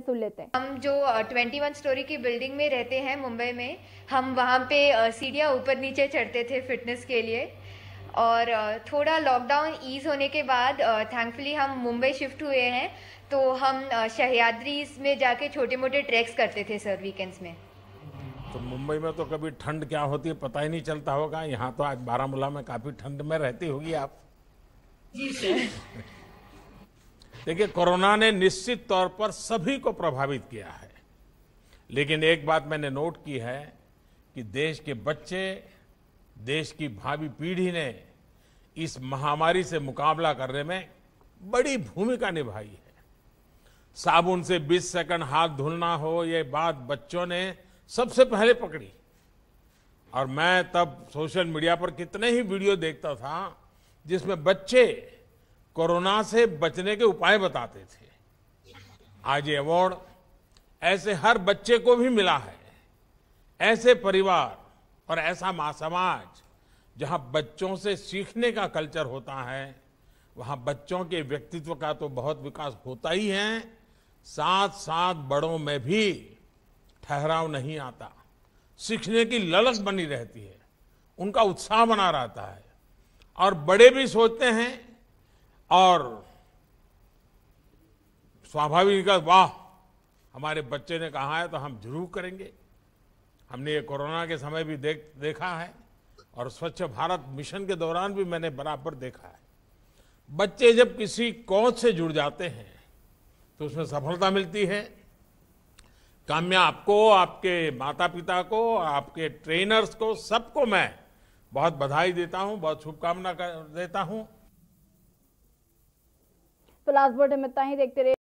सुन लेते हैं हम जो ट्वेंटी वन स्टोरी की बिल्डिंग में रहते हैं मुंबई में हम वहाँ पे सीढ़िया ऊपर नीचे चढ़ते थे फिटनेस के लिए और थोड़ा लॉकडाउन ईज होने के बाद थैंकफुली हम मुंबई शिफ्ट हुए हैं तो हम शहयाद्री में जाके छोटे मोटे ट्रैक्स करते थे सर वीकेंड्स में तो मुंबई में तो कभी ठंड क्या होती है पता ही नहीं चलता होगा यहाँ तो आज बारामूला में काफ़ी ठंड में रहती होगी आप जी सर देखिए कोरोना ने निश्चित तौर पर सभी को प्रभावित किया है लेकिन एक बात मैंने नोट की है कि देश के बच्चे देश की भावी पीढ़ी ने इस महामारी से मुकाबला करने में बड़ी भूमिका निभाई है साबुन से 20 सेकंड हाथ धुलना हो ये बात बच्चों ने सबसे पहले पकड़ी और मैं तब सोशल मीडिया पर कितने ही वीडियो देखता था जिसमें बच्चे कोरोना से बचने के उपाय बताते थे आज ये अवार्ड ऐसे हर बच्चे को भी मिला है ऐसे परिवार और ऐसा मां समाज जहां बच्चों से सीखने का कल्चर होता है वहां बच्चों के व्यक्तित्व का तो बहुत विकास होता ही है साथ साथ बड़ों में भी ठहराव नहीं आता सीखने की ललक बनी रहती है उनका उत्साह बना रहता है और बड़े भी सोचते हैं और स्वाभाविक वाह हमारे बच्चे ने कहा है तो हम जरूर करेंगे हमने ये कोरोना के समय भी देख देखा है और स्वच्छ भारत मिशन के दौरान भी मैंने बराबर देखा है बच्चे जब किसी कोच से जुड़ जाते हैं तो उसमें सफलता मिलती है काम्या आपको आपके माता पिता को आपके ट्रेनर्स को सबको मैं बहुत बधाई देता हूं बहुत शुभकामना देता हूं फिलहाल इस में इतना ही देखते रहे